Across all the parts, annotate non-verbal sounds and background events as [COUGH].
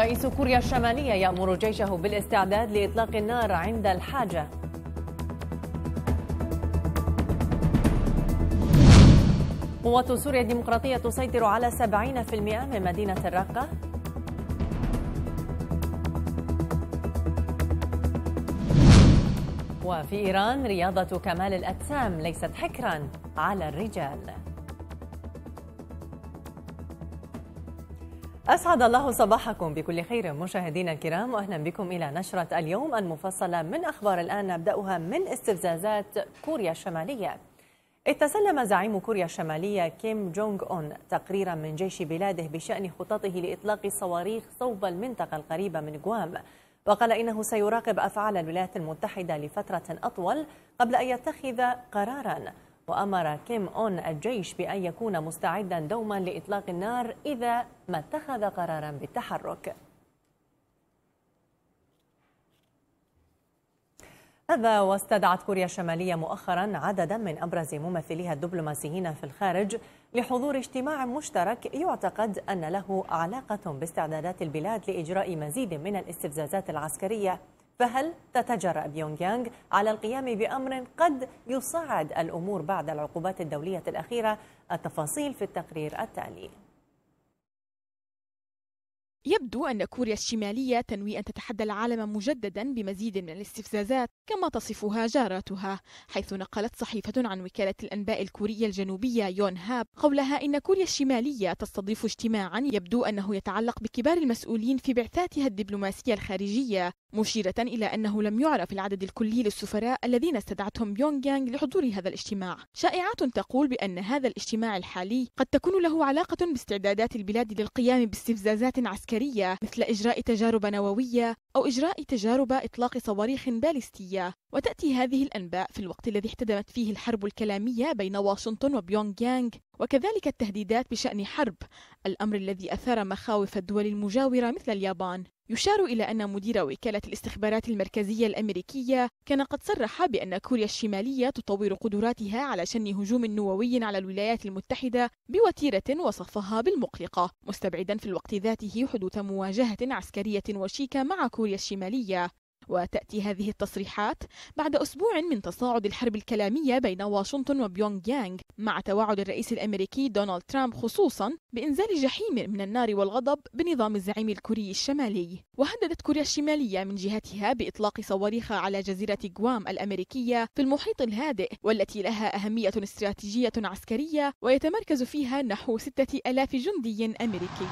رئيس كوريا الشمالية يأمر جيشه بالاستعداد لإطلاق النار عند الحاجة قوات سوريا الديمقراطية تسيطر على 70% من مدينة الرقة وفي إيران رياضة كمال الأجسام ليست حكرا على الرجال أسعد الله صباحكم بكل خير مشاهدينا الكرام وأهلا بكم إلى نشرة اليوم المفصلة من أخبار الآن نبدأها من استفزازات كوريا الشمالية إذ تسلم زعيم كوريا الشمالية كيم جونغ أون تقريرا من جيش بلاده بشأن خططه لإطلاق صواريخ صوب المنطقة القريبة من غوام وقال إنه سيراقب أفعال الولايات المتحدة لفترة أطول قبل أن يتخذ قراراً وأمر كيم أون الجيش بأن يكون مستعدا دوما لإطلاق النار إذا ما اتخذ قرارا بالتحرك هذا واستدعت كوريا الشمالية مؤخرا عددا من أبرز ممثليها الدبلوماسيين في الخارج لحضور اجتماع مشترك يعتقد أن له علاقة باستعدادات البلاد لإجراء مزيد من الاستفزازات العسكرية فهل تتجرأ بيونغ يانغ على القيام بأمر قد يصعد الأمور بعد العقوبات الدولية الأخيرة التفاصيل في التقرير التالي يبدو أن كوريا الشمالية تنوي أن تتحدى العالم مجددا بمزيد من الاستفزازات كما تصفها جاراتها حيث نقلت صحيفة عن وكالة الأنباء الكورية الجنوبية يون هاب قولها إن كوريا الشمالية تستضيف اجتماعا يبدو أنه يتعلق بكبار المسؤولين في بعثاتها الدبلوماسية الخارجية مشيرة إلى أنه لم يعرف العدد الكلي للسفراء الذين استدعتهم بيونغ يانغ لحضور هذا الاجتماع شائعات تقول بأن هذا الاجتماع الحالي قد تكون له علاقة باستعدادات البلاد للقيام باستفزازات عسكرية عسكرية مثل إجراء تجارب نووية أو إجراء تجارب إطلاق صواريخ باليستية وتأتي هذه الأنباء في الوقت الذي احتدمت فيه الحرب الكلامية بين واشنطن وبيونغ يانغ وكذلك التهديدات بشأن حرب الأمر الذي أثار مخاوف الدول المجاورة مثل اليابان يشار إلى أن مدير وكالة الاستخبارات المركزية الأمريكية كان قد صرح بأن كوريا الشمالية تطور قدراتها على شن هجوم نووي على الولايات المتحدة بوتيرة وصفها بالمقلقة مستبعدا في الوقت ذاته حدوث مواجهة عسكرية وشيكة مع كوريا الشمالية وتأتي هذه التصريحات بعد أسبوع من تصاعد الحرب الكلامية بين واشنطن وبيونغ يانغ مع توعد الرئيس الأمريكي دونالد ترامب خصوصا بإنزال جحيم من النار والغضب بنظام الزعيم الكوري الشمالي وهددت كوريا الشمالية من جهتها بإطلاق صواريخ على جزيرة غوام الأمريكية في المحيط الهادئ والتي لها أهمية استراتيجية عسكرية ويتمركز فيها نحو 6000 جندي أمريكي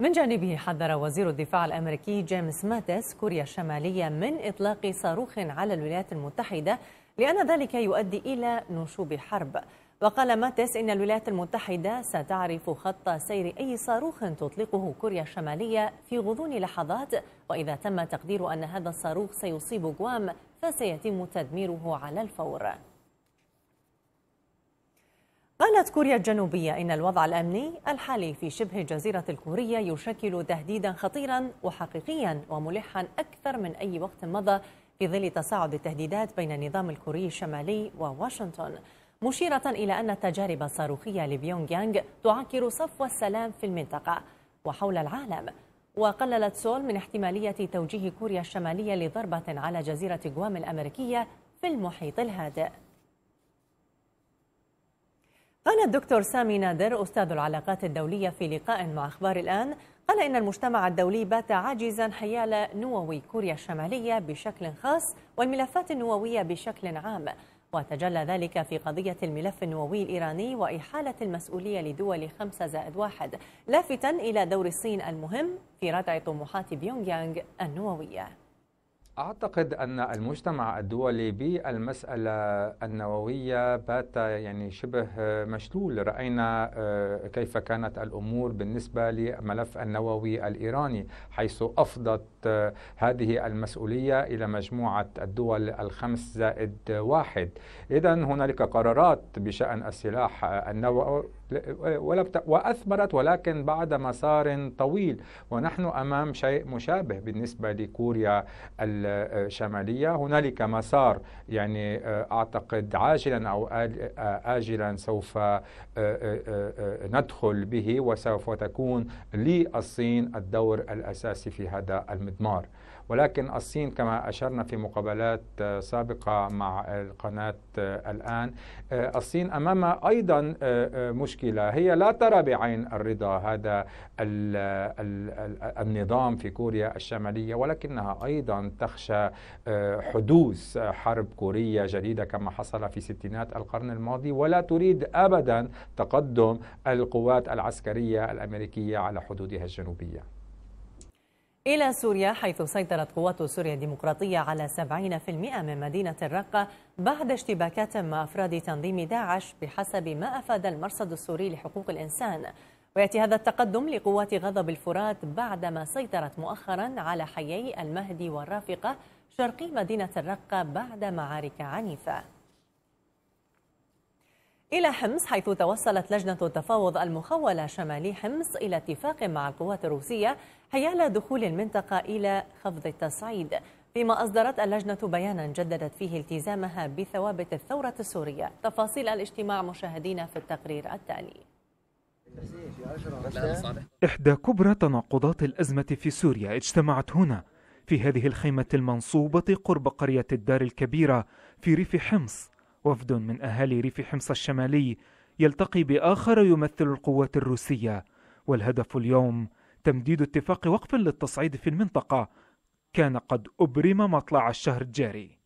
من جانبه حذر وزير الدفاع الامريكي جيمس ماتس كوريا الشماليه من اطلاق صاروخ على الولايات المتحده لان ذلك يؤدي الى نشوب حرب وقال ماتس ان الولايات المتحده ستعرف خط سير اي صاروخ تطلقه كوريا الشماليه في غضون لحظات واذا تم تقدير ان هذا الصاروخ سيصيب غوام فسيتم تدميره على الفور قالت كوريا الجنوبية إن الوضع الأمني الحالي في شبه الجزيرة الكورية يشكل تهديدا خطيرا وحقيقيا وملحا أكثر من أي وقت مضى في ظل تصاعد التهديدات بين النظام الكوري الشمالي وواشنطن مشيرة إلى أن التجارب الصاروخية لبيونغ يانغ تعكر صفو السلام في المنطقة وحول العالم وقللت سول من احتمالية توجيه كوريا الشمالية لضربة على جزيرة غوام الأمريكية في المحيط الهادئ قال الدكتور سامي نادر أستاذ العلاقات الدولية في لقاء مع أخبار الآن قال إن المجتمع الدولي بات عاجزا حيال نووي كوريا الشمالية بشكل خاص والملفات النووية بشكل عام وتجلى ذلك في قضية الملف النووي الإيراني وإحالة المسؤولية لدول خمسة زائد واحد لافتا إلى دور الصين المهم في ردع طموحات بيونغ يانغ النووية أعتقد أن المجتمع الدولي بالمسألة النووية بات يعني شبه مشلول رأينا آه، كيف كانت الأمور بالنسبة للملف النووي الإيراني حيث أفضت هذه المسؤولية إلى مجموعة الدول الخمس زائد واحد إذا هنالك قرارات بشأن السلاح النووي وأثمرت ولكن بعد مسار طويل ونحن أمام شيء مشابه بالنسبة لكوريا الشمالية هنالك مسار يعني أعتقد عاجلا أو آجلا سوف ندخل به وسوف تكون للصين الدور الأساسي في هذا المدى الإدمار ولكن الصين كما أشرنا في مقابلات آه، سابقة مع القناة آه، الآن آه، الصين أمامها أيضا مشكلة هي لا ترى بعين الرضا هذا النظام في كوريا الشمالية ولكنها أيضا تخشى حدوث حرب كورية جديدة كما حصل في ستينات القرن الماضي ولا تريد أبدا تقدم القوات العسكرية الأمريكية على حدودها الجنوبية إلى سوريا حيث سيطرت قوات سوريا الديمقراطية على 70% من مدينة الرقة بعد اشتباكات مع أفراد تنظيم داعش بحسب ما أفاد المرصد السوري لحقوق الإنسان ويأتي هذا التقدم لقوات غضب الفرات بعدما سيطرت مؤخرا على حيي المهدي والرافقة شرقي مدينة الرقة بعد معارك عنيفة إلى حمص حيث توصلت لجنة التفاوض المخولة شمالي حمص إلى اتفاق مع القوات الروسية حيال دخول المنطقة إلى خفض التصعيد فيما أصدرت اللجنة بيانا جددت فيه التزامها بثوابت الثورة السورية تفاصيل الاجتماع مشاهدينا في التقرير التالي إحدى كبرى تناقضات الأزمة في سوريا اجتمعت هنا في هذه الخيمة المنصوبة قرب قرية الدار الكبيرة في ريف حمص وفد من أهالي ريف حمص الشمالي يلتقي بآخر يمثل القوات الروسية والهدف اليوم تمديد اتفاق وقف للتصعيد في المنطقة كان قد أبرم مطلع الشهر الجاري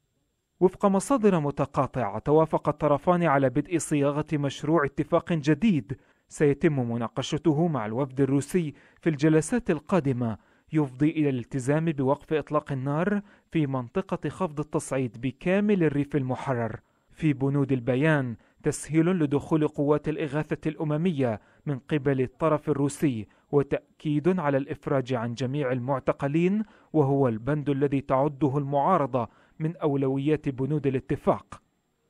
وفق مصادر متقاطعة توافق الطرفان على بدء صياغة مشروع اتفاق جديد سيتم مناقشته مع الوفد الروسي في الجلسات القادمة يفضي إلى الالتزام بوقف إطلاق النار في منطقة خفض التصعيد بكامل الريف المحرر في بنود البيان تسهيل لدخول قوات الإغاثة الأممية من قبل الطرف الروسي وتأكيد على الإفراج عن جميع المعتقلين وهو البند الذي تعده المعارضة من أولويات بنود الاتفاق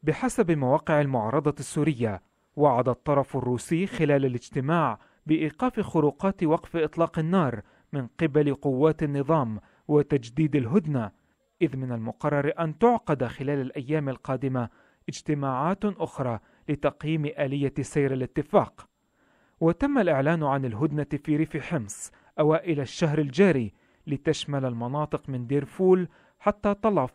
بحسب مواقع المعارضة السورية وعد الطرف الروسي خلال الاجتماع بإيقاف خروقات وقف إطلاق النار من قبل قوات النظام وتجديد الهدنة إذ من المقرر أن تعقد خلال الأيام القادمة اجتماعات أخرى لتقييم آلية سير الاتفاق وتم الإعلان عن الهدنة في ريف حمص أوائل الشهر الجاري لتشمل المناطق من ديرفول حتى طلف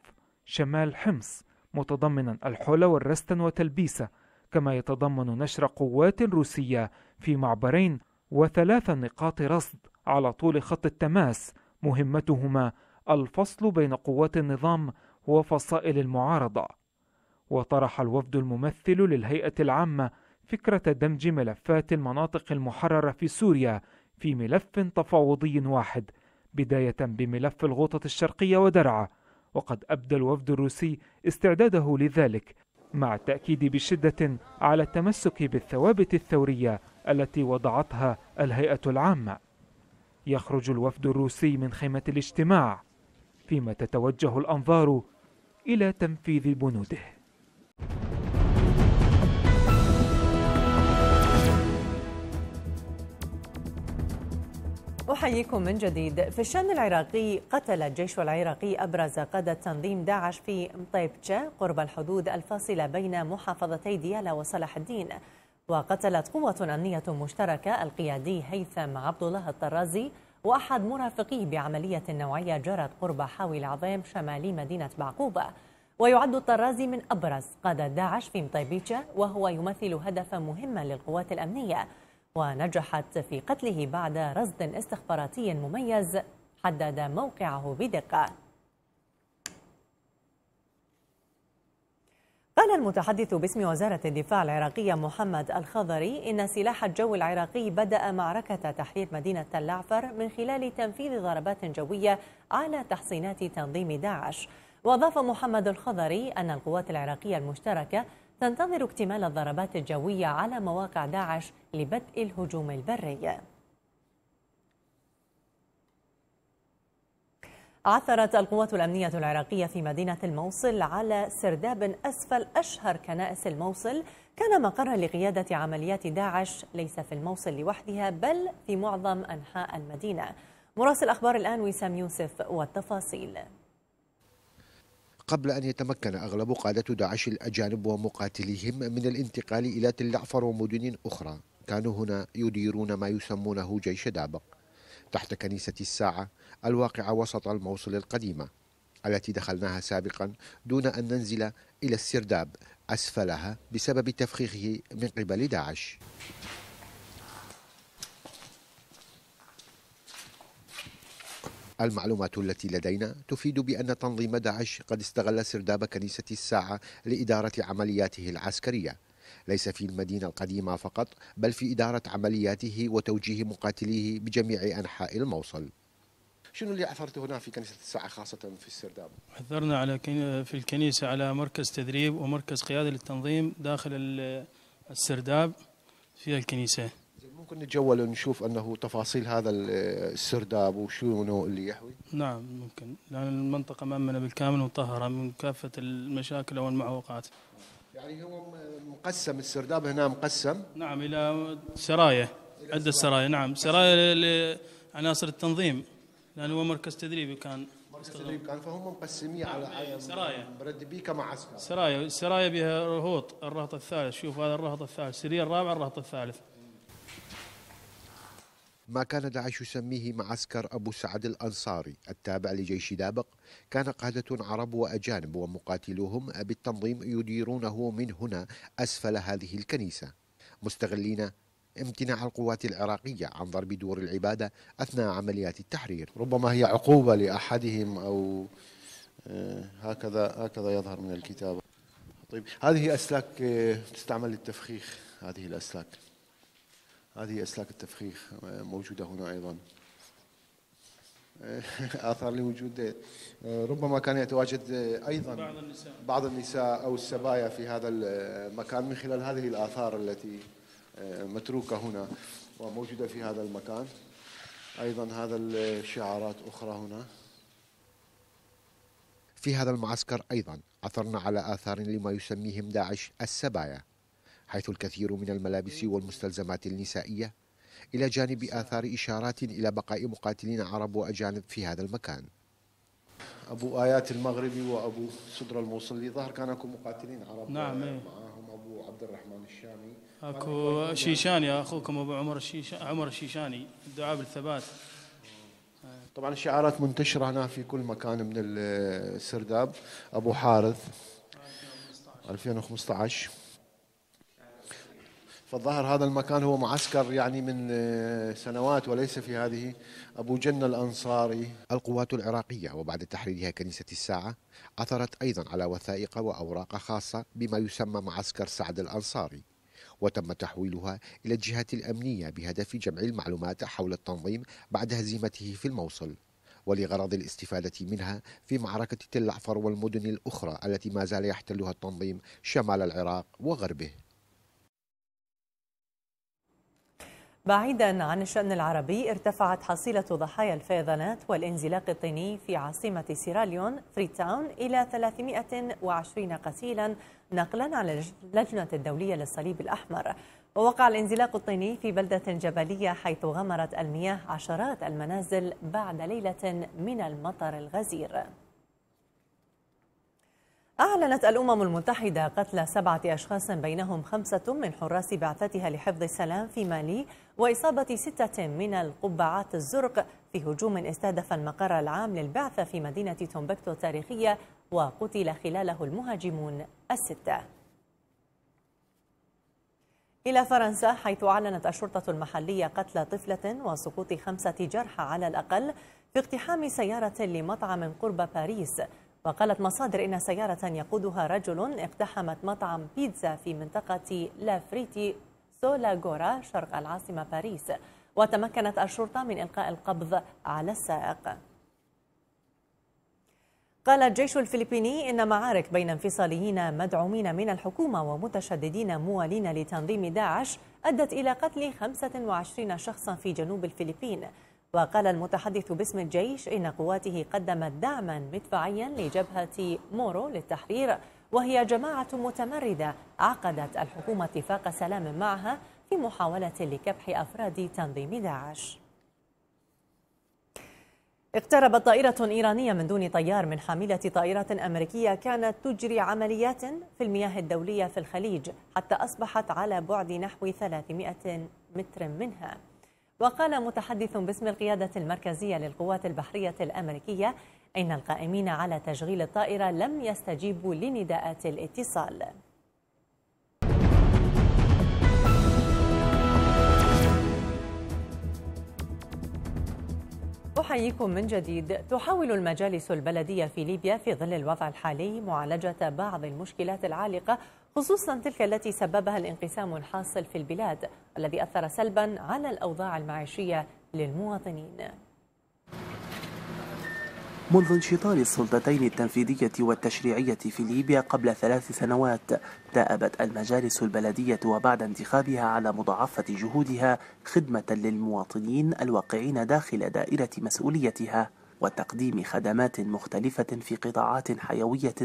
شمال حمص متضمنا الحلة والرستن وتلبيسة كما يتضمن نشر قوات روسية في معبرين وثلاث نقاط رصد على طول خط التماس مهمتهما الفصل بين قوات النظام وفصائل المعارضه وطرح الوفد الممثل للهيئة العامة فكرة دمج ملفات المناطق المحررة في سوريا في ملف تفاوضي واحد بداية بملف الغوطة الشرقية ودرعا وقد أبدى الوفد الروسي استعداده لذلك مع التأكيد بشدة على التمسك بالثوابت الثورية التي وضعتها الهيئة العامة يخرج الوفد الروسي من خيمة الاجتماع فيما تتوجه الأنظار إلى تنفيذ بنوده أحييكم من جديد في الشان العراقي قتل الجيش العراقي أبرز قادة تنظيم داعش في مطيبتشا قرب الحدود الفاصلة بين محافظتي ديالا وصلاح الدين وقتلت قوة أمنية مشتركة القيادي هيثم عبد الله الطرازي وأحد مرافقيه بعملية نوعية جرت قرب حاوي العظيم شمالي مدينة بعقوبة ويعد الطرازي من أبرز قادة داعش في مطيبيتشا وهو يمثل هدفا مهما للقوات الأمنية ونجحت في قتله بعد رصد استخباراتي مميز حدد موقعه بدقة قال المتحدث باسم وزارة الدفاع العراقية محمد الخضري إن سلاح الجو العراقي بدأ معركة تحرير مدينة اللعفر من خلال تنفيذ ضربات جوية على تحصينات تنظيم داعش وأضاف محمد الخضري أن القوات العراقية المشتركة تنتظر اكتمال الضربات الجوية على مواقع داعش لبدء الهجوم البري عثرت القوات الأمنية العراقية في مدينة الموصل على سرداب أسفل أشهر كنائس الموصل كان مقرا لقيادة عمليات داعش ليس في الموصل لوحدها بل في معظم أنحاء المدينة مراسل أخبار الآن وسام يوسف والتفاصيل قبل أن يتمكن أغلب قادة داعش الأجانب ومقاتليهم من الانتقال إلى تل العفر ومدن أخرى كانوا هنا يديرون ما يسمونه جيش دابق تحت كنيسة الساعة الواقعة وسط الموصل القديمة التي دخلناها سابقا دون أن ننزل إلى السرداب أسفلها بسبب تفخيخه من قبل داعش المعلومات التي لدينا تفيد بأن تنظيم داعش قد استغل سرداب كنيسة الساعة لإدارة عملياته العسكرية ليس في المدينة القديمة فقط بل في إدارة عملياته وتوجيه مقاتليه بجميع أنحاء الموصل شنو اللي عثرت هنا في كنيسة الساعة خاصة في السرداب؟ عثرنا على في الكنيسة على مركز تدريب ومركز قيادة للتنظيم داخل السرداب في الكنيسة ممكن نتجول ونشوف انه تفاصيل هذا السرداب وشنو اللي يحوي؟ نعم ممكن لان المنطقه مامنه بالكامل ومطهره من كافه المشاكل او المعوقات. يعني هو مقسم السرداب هنا مقسم؟ نعم الى سرايا عده سرايا نعم سرايا لعناصر التنظيم لان هو مركز تدريبي كان مركز تدريبي كان فهم مقسمين على إيه، سرايا مع عسكر سرايا سرايا بها رهوط الرهط الثالث شوف هذا الرهط الثالث سرير الرابع الرهط الثالث ما كان داعش يسميه معسكر أبو سعد الأنصاري التابع لجيش دابق كان قادة عرب وأجانب ومقاتلوهم بالتنظيم يديرونه من هنا أسفل هذه الكنيسة مستغلين امتناع القوات العراقية عن ضرب دور العبادة أثناء عمليات التحرير ربما هي عقوبة لأحدهم أو آه، هكذا هكذا يظهر من الكتاب طيب هذه أسلاك آه، تستعمل للتفخيخ هذه الأسلاك هذه أسلاك التفخيخ آه، موجودة هنا أيضا آه، [LAUGHS] آثار لوجود آه، ربما كان يتواجد أيضا بعض النساء, بعض النساء أو السبايا في هذا المكان من خلال هذه الآثار التي متروكة هنا وموجودة في هذا المكان أيضا هذا الشعارات أخرى هنا في هذا المعسكر أيضا عثرنا على آثار لما يسميهم داعش السبايا حيث الكثير من الملابس والمستلزمات النسائية إلى جانب آثار إشارات إلى بقاء مقاتلين عرب وأجانب في هذا المكان أبو آيات المغربي وأبو صدر الموصلي ظهر كان أكو مقاتلين عرب نعم إيه. معهم أبو عبد الرحمن الشامي أكو شيشاني أخوكم أبو عمر الشيشاني عمر الشيشاني الدعاء بالثبات طبعا الشعارات منتشرة هنا في كل مكان من السرداب أبو حارث 2015 فالظهر هذا المكان هو معسكر يعني من آه، سنوات وليس في هذه أبو جنة الأنصاري القوات العراقية وبعد تحريرها كنيسة الساعة عثرت أيضا على وثائق وأوراق خاصة بما يسمى معسكر سعد الأنصاري وتم تحويلها إلى الجهات الأمنية بهدف جمع المعلومات حول التنظيم بعد هزيمته في الموصل ولغرض الاستفادة منها في معركة تل أحفر والمدن الأخرى التي ما زال يحتلها التنظيم شمال العراق وغربه بعيدا عن الشأن العربي ارتفعت حصيلة ضحايا الفيضانات والانزلاق الطيني في عاصمة سيراليون فريتاون إلى 320 قتيلا نقلا عن اللجنة الدولية للصليب الأحمر ووقع الانزلاق الطيني في بلدة جبلية حيث غمرت المياه عشرات المنازل بعد ليلة من المطر الغزير أعلنت الأمم المتحدة قتل سبعة أشخاص بينهم خمسة من حراس بعثتها لحفظ السلام في مالي وإصابة ستة من القبعات الزرق في هجوم استهدف المقر العام للبعثة في مدينة تومبكتو التاريخية وقتل خلاله المهاجمون الستة إلى فرنسا حيث أعلنت الشرطة المحلية قتل طفلة وسقوط خمسة جرحى على الأقل في اقتحام سيارة لمطعم قرب باريس وقالت مصادر إن سيارة يقودها رجل اقتحمت مطعم بيتزا في منطقة لافريتي سولاغورا شرق العاصمة باريس وتمكنت الشرطة من إلقاء القبض على السائق قال الجيش الفلبيني إن معارك بين انفصاليين مدعومين من الحكومة ومتشددين موالين لتنظيم داعش أدت إلى قتل 25 شخصا في جنوب الفلبين وقال المتحدث باسم الجيش إن قواته قدمت دعما مدفعيا لجبهة مورو للتحرير وهي جماعة متمردة عقدت الحكومة اتفاق سلام معها في محاولة لكبح أفراد تنظيم داعش اقتربت طائرة إيرانية من دون طيار من حاملة طائرة أمريكية كانت تجري عمليات في المياه الدولية في الخليج حتى أصبحت على بعد نحو 300 متر منها وقال متحدث باسم القيادة المركزية للقوات البحرية الأمريكية إن القائمين على تشغيل الطائرة لم يستجيبوا لنداءات الاتصال أحييكم من جديد تحاول المجالس البلدية في ليبيا في ظل الوضع الحالي معالجة بعض المشكلات العالقة خصوصا تلك التي سببها الانقسام الحاصل في البلاد الذي أثر سلبا على الأوضاع المعيشية للمواطنين منذ انشطار السلطتين التنفيذية والتشريعية في ليبيا قبل ثلاث سنوات دأبت المجالس البلدية وبعد انتخابها على مضاعفة جهودها خدمة للمواطنين الواقعين داخل دائرة مسؤوليتها وتقديم خدمات مختلفة في قطاعات حيوية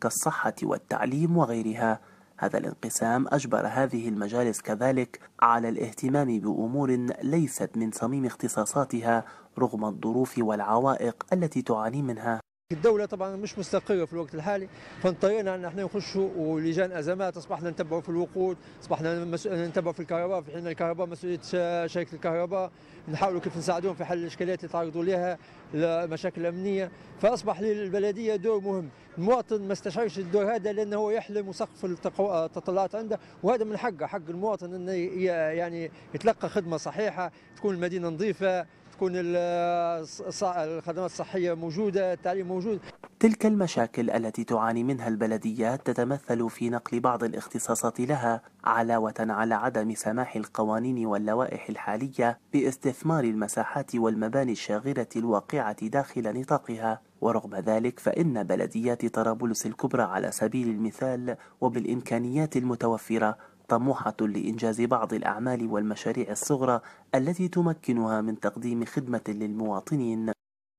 كالصحة والتعليم وغيرها هذا الانقسام أجبر هذه المجالس كذلك على الاهتمام بأمور ليست من صميم اختصاصاتها رغم الظروف والعوائق التي تعاني منها الدولة طبعا مش مستقرة في الوقت الحالي فاضطرينا أن احنا نخشوا ولجان أزمات أصبحنا نتبعوا في الوقود أصبحنا نتبعوا في الكهرباء في حين الكهرباء مسؤولية شركة الكهرباء نحاولوا كيف نساعدهم في حل الإشكاليات اللي تعرضوا لها لمشاكل أمنية فأصبح للبلدية دور مهم المواطن ما استشعرش الدور هذا لأنه هو يحلم وسقف التطلعات عنده وهذا من حقه حق المواطن أنه يعني يتلقى خدمة صحيحة تكون المدينة نظيفة تكون الخدمات الصحية موجودة التعليم موجود تلك المشاكل التي تعاني منها البلديات تتمثل في نقل بعض الاختصاصات لها علاوة على عدم سماح القوانين واللوائح الحالية باستثمار المساحات والمباني الشاغرة الواقعة داخل نطاقها ورغم ذلك فإن بلديات طرابلس الكبرى على سبيل المثال وبالإمكانيات المتوفرة طموحة لإنجاز بعض الأعمال والمشاريع الصغرى التي تمكنها من تقديم خدمة للمواطنين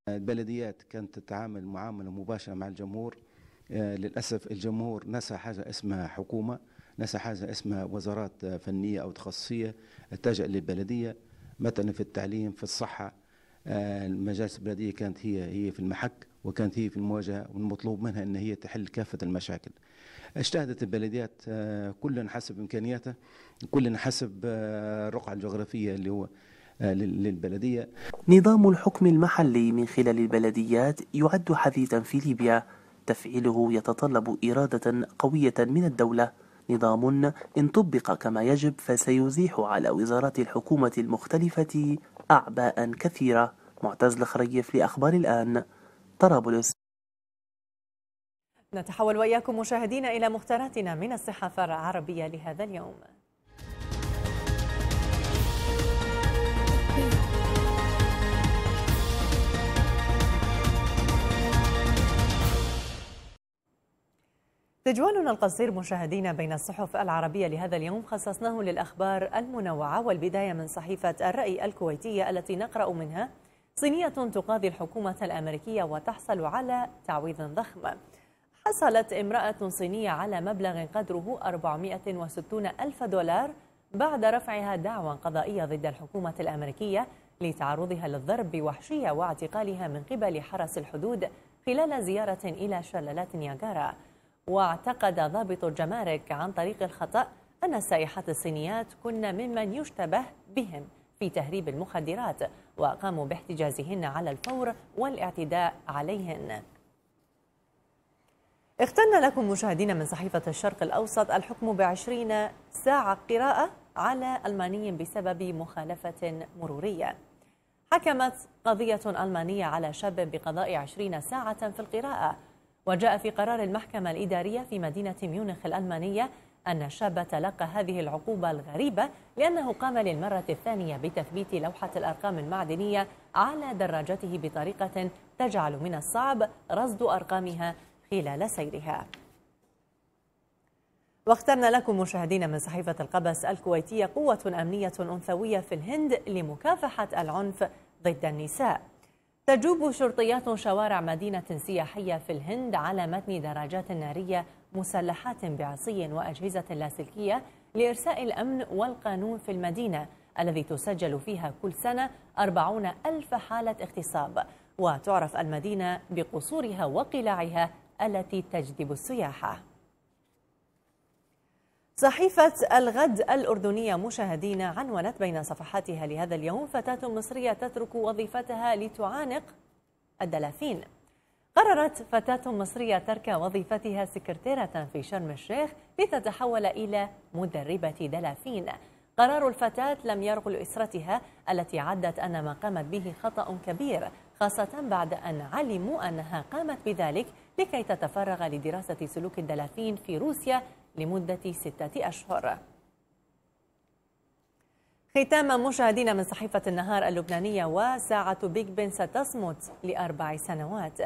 البلديات كانت تتعامل معاملة مباشرة مع الجمهور آه، للأسف الجمهور نسى حاجة اسمها حكومة نسى حاجة اسمها وزارات فنية أو تخصصية التجأ للبلدية مثلا في التعليم في الصحة آه، المجالس البلديه كانت هي هي في المحك وكانت هي في المواجهه والمطلوب منها ان هي تحل كافه المشاكل. اجتهدت البلديات آه، كل حسب امكانياته كل حسب آه، الرقعه الجغرافيه اللي هو للبلديه. نظام الحكم المحلي من خلال البلديات يعد حديثا في ليبيا، تفعيله يتطلب اراده قويه من الدوله نظام إن طبق كما يجب فسيزيح على وزارات الحكومة المختلفة أعباء كثيرة معتز الخريف لأخبار الآن طرابلس نتحول وإياكم مشاهدين إلى مختاراتنا من الصحافة العربية لهذا اليوم تجوالنا القصير مشاهدينا بين الصحف العربية لهذا اليوم خصصناه للأخبار المنوعة والبداية من صحيفة الرأي الكويتية التي نقرأ منها صينية تقاضي الحكومة الأمريكية وتحصل على تعويض ضخم حصلت امرأة صينية على مبلغ قدره 460 ألف دولار بعد رفعها دعوى قضائية ضد الحكومة الأمريكية لتعرضها للضرب بوحشية واعتقالها من قبل حرس الحدود خلال زيارة إلى شلالات نياجارا واعتقد ضابط الجمارك عن طريق الخطأ أن السائحات الصينيات كن ممن يشتبه بهم في تهريب المخدرات وقاموا باحتجازهن على الفور والاعتداء عليهن اخترنا لكم مشاهدينا من صحيفة الشرق الأوسط الحكم بعشرين ساعة قراءة على ألماني بسبب مخالفة مرورية حكمت قضية ألمانية على شاب بقضاء عشرين ساعة في القراءة وجاء في قرار المحكمة الإدارية في مدينة ميونخ الألمانية أن الشاب تلقى هذه العقوبة الغريبة لأنه قام للمرة الثانية بتثبيت لوحة الأرقام المعدنية على دراجته بطريقة تجعل من الصعب رصد أرقامها خلال سيرها واخترنا لكم مشاهدينا من صحيفة القبس الكويتية قوة أمنية أنثوية في الهند لمكافحة العنف ضد النساء تجوب شرطيات شوارع مدينة سياحية في الهند على متن دراجات نارية مسلحات بعصي وأجهزة لاسلكية لإرساء الأمن والقانون في المدينة الذي تسجل فيها كل سنة 40 ألف حالة اغتصاب وتعرف المدينة بقصورها وقلاعها التي تجذب السياحة صحيفة الغد الأردنية مشاهدينا عنونت بين صفحاتها لهذا اليوم فتاة مصرية تترك وظيفتها لتعانق الدلافين قررت فتاة مصرية ترك وظيفتها سكرتيرة في شرم الشيخ لتتحول إلى مدربة دلافين قرار الفتاة لم يرغل إسرتها التي عدت أن ما قامت به خطأ كبير خاصة بعد أن علموا أنها قامت بذلك لكي تتفرغ لدراسة سلوك الدلافين في روسيا لمدة ستة أشهر ختاما مشاهدينا من صحيفة النهار اللبنانية وساعة بيج بن ستصمت لأربع سنوات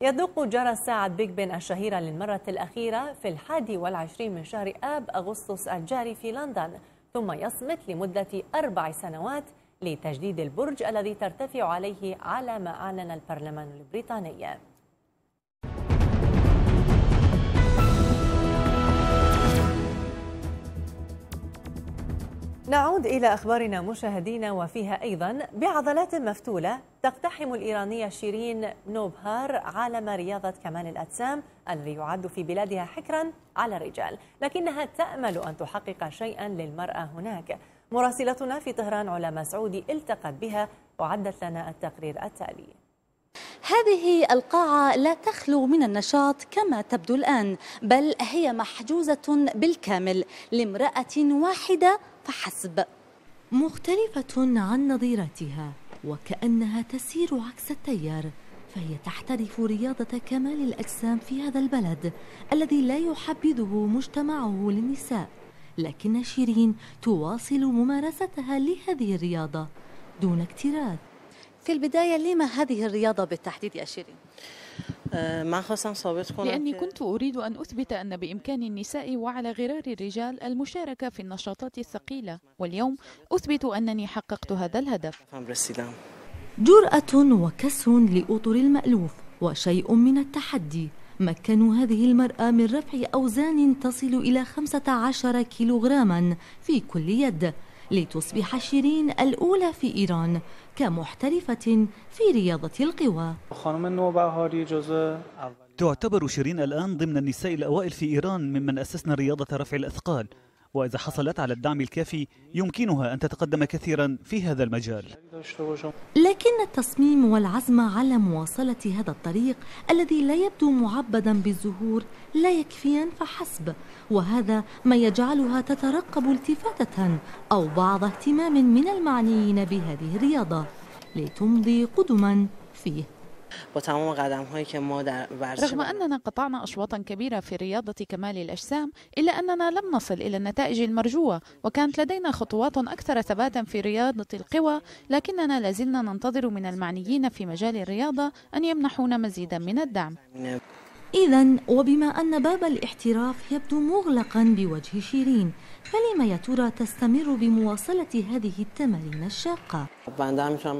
يدق جرس ساعة بيج بن الشهيرة للمرة الأخيرة في الحادي والعشرين من شهر آب أغسطس الجاري في لندن ثم يصمت لمدة أربع سنوات لتجديد البرج الذي ترتفع عليه على ما أعلن البرلمان البريطاني نعود إلى أخبارنا مشاهدينا وفيها أيضا بعضلات مفتولة تقتحم الإيرانية شيرين نوبهار عالم رياضة كمال الأجسام الذي يعد في بلادها حكرا على الرجال لكنها تأمل أن تحقق شيئا للمرأة هناك مراسلتنا في طهران علا مسعودي التقت بها وعدت لنا التقرير التالي هذه القاعة لا تخلو من النشاط كما تبدو الآن بل هي محجوزة بالكامل لامرأة واحدة فحسب مختلفة عن نظيرتها وكأنها تسير عكس التيار فهي تحترف رياضة كمال الأجسام في هذا البلد الذي لا يحبذه مجتمعه للنساء لكن شيرين تواصل ممارستها لهذه الرياضة دون اكتراث في البداية لما هذه الرياضة بالتحديد يا شيرين؟ آه، لأني كنت أريد أن أثبت أن بإمكان النساء وعلى غرار الرجال المشاركة في النشاطات الثقيلة واليوم أثبت أنني حققت هذا الهدف جرأة وكسر لأطر المألوف وشيء من التحدي مكنوا هذه المرأة من رفع أوزان تصل إلى 15 كيلوغراما في كل يد لتصبح شيرين الأولى في إيران كمحترفة في رياضة القوى تعتبر شيرين الآن ضمن النساء الأوائل في إيران ممن أسسن رياضة رفع الأثقال وإذا حصلت على الدعم الكافي يمكنها أن تتقدم كثيرا في هذا المجال لكن التصميم والعزم على مواصلة هذا الطريق الذي لا يبدو معبدا بالزهور لا يكفيان فحسب وهذا ما يجعلها تترقب التفاتة أو بعض اهتمام من المعنيين بهذه الرياضة لتمضي قدما فيه با تمام قدم هایی که ما در ورزش رغم أننا قطعنا أشواطا كبيرة في رياضة كمال الأجسام إلا أننا لم نصل إلى النتائج المرجوة وكانت لدينا خطوات أكثر ثباتا في رياضة القوى لكننا لازلنا ننتظر من المعنيين في مجال الرياضة أن يمنحونا مزيدا من الدعم إذا وبما أن باب الاحتراف يبدو مغلقا بوجه شيرين فلم يا ترى تستمر بمواصلة هذه التمارين الشاقة؟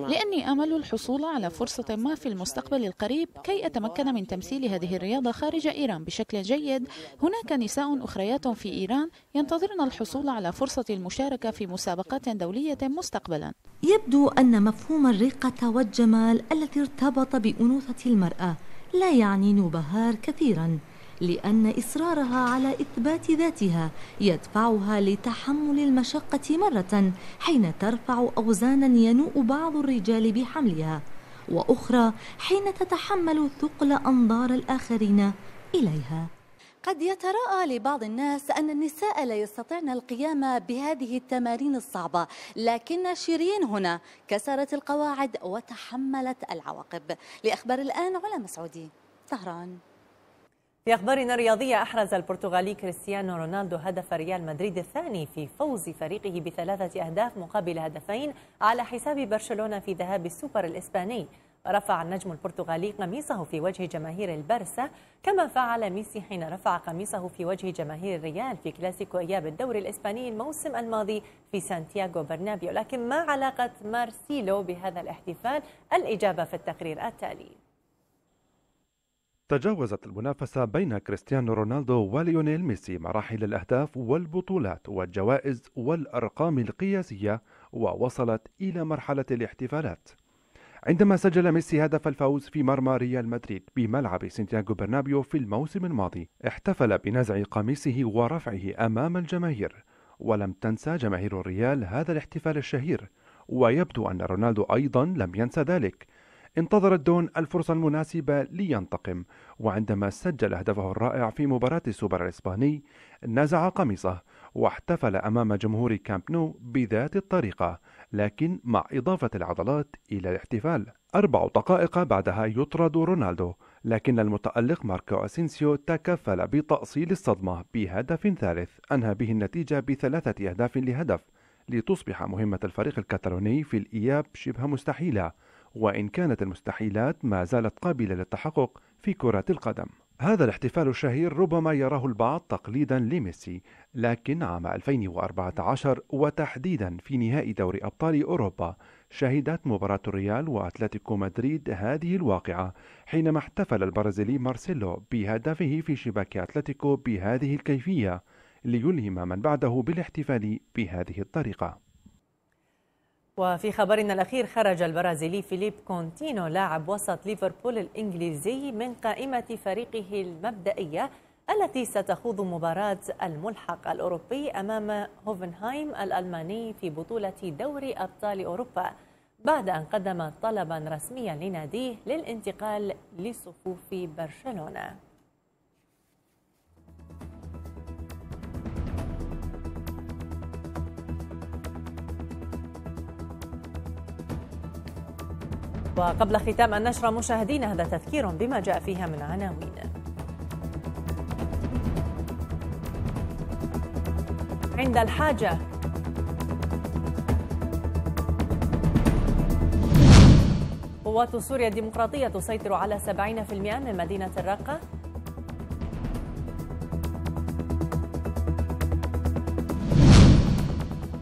لأني أمل الحصول على فرصة ما في المستقبل القريب كي أتمكن من تمثيل هذه الرياضة خارج إيران بشكل جيد هناك نساء أخريات في إيران ينتظرن الحصول على فرصة المشاركة في مسابقات دولية مستقبلا يبدو أن مفهوم الرقة والجمال الذي ارتبط بأنوثة المرأة لا يعني نوبهار كثيراً لأن إصرارها على إثبات ذاتها يدفعها لتحمل المشقة مرة حين ترفع أوزانا ينوء بعض الرجال بحملها وأخرى حين تتحمل ثقل أنظار الآخرين إليها قد يتراءى لبعض الناس أن النساء لا يستطعن القيام بهذه التمارين الصعبة لكن شيرين هنا كسرت القواعد وتحملت العواقب لأخبار الآن على مسعودي طهران في أخبارنا الرياضية أحرز البرتغالي كريستيانو رونالدو هدف ريال مدريد الثاني في فوز فريقه بثلاثة أهداف مقابل هدفين على حساب برشلونة في ذهاب السوبر الإسباني رفع النجم البرتغالي قميصه في وجه جماهير البرسا كما فعل ميسي حين رفع قميصه في وجه جماهير الريال في كلاسيكو إياب الدوري الإسباني الموسم الماضي في سانتياغو برنابيو لكن ما علاقة مارسيلو بهذا الاحتفال الإجابة في التقرير التالي تجاوزت المنافسة بين كريستيانو رونالدو وليونيل ميسي مراحل الأهداف والبطولات والجوائز والأرقام القياسية ووصلت إلى مرحلة الاحتفالات عندما سجل ميسي هدف الفوز في مرمى ريال مدريد بملعب سانتياغو برنابيو في الموسم الماضي احتفل بنزع قميصه ورفعه أمام الجماهير ولم تنسى جماهير الريال هذا الاحتفال الشهير ويبدو أن رونالدو أيضا لم ينسى ذلك انتظر الدون الفرصة المناسبة لينتقم وعندما سجل هدفه الرائع في مباراة السوبر الإسباني نزع قميصه واحتفل أمام جمهور كامب نو بذات الطريقة لكن مع إضافة العضلات إلى الاحتفال أربع دقائق بعدها يطرد رونالدو لكن المتألق ماركو أسينسيو تكفل بتأصيل الصدمة بهدف ثالث أنهى به النتيجة بثلاثة أهداف لهدف لتصبح مهمة الفريق الكتالوني في الإياب شبه مستحيلة وإن كانت المستحيلات ما زالت قابلة للتحقق في كرة القدم. هذا الاحتفال الشهير ربما يراه البعض تقليدا لميسي، لكن عام 2014 وتحديدا في نهائي دوري أبطال أوروبا، شهدت مباراة الريال وأتلتيكو مدريد هذه الواقعة حينما احتفل البرازيلي مارسيلو بهدفه في شباك أتلتيكو بهذه الكيفية ليلهم من بعده بالاحتفال بهذه الطريقة. وفي خبرنا الأخير خرج البرازيلي فيليب كونتينو لاعب وسط ليفربول الإنجليزي من قائمة فريقه المبدئية التي ستخوض مباراة الملحق الأوروبي أمام هوفنهايم الألماني في بطولة دوري أبطال أوروبا بعد أن قدم طلبا رسميا لناديه للانتقال لصفوف برشلونة وقبل ختام النشرة مشاهدينا هذا تذكير بما جاء فيها من عناوين عند الحاجة قوات سوريا الديمقراطية تسيطر على 70% من مدينة الرقة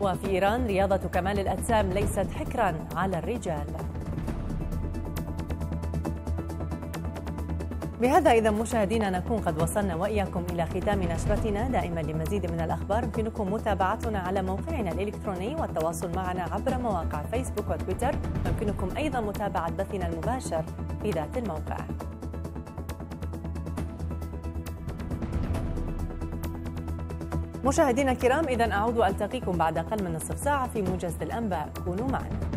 وفي إيران رياضة كمال الأجسام ليست حكرا على الرجال بهذا إذا مشاهدينا نكون قد وصلنا وإياكم إلى ختام نشرتنا دائما لمزيد من الأخبار يمكنكم متابعتنا على موقعنا الإلكتروني والتواصل معنا عبر مواقع فيسبوك وتويتر يمكنكم أيضا متابعة بثنا المباشر في ذات الموقع مشاهدينا الكرام إذا أعود ألتقيكم بعد أقل من نصف ساعة في موجز الأنباء كونوا معنا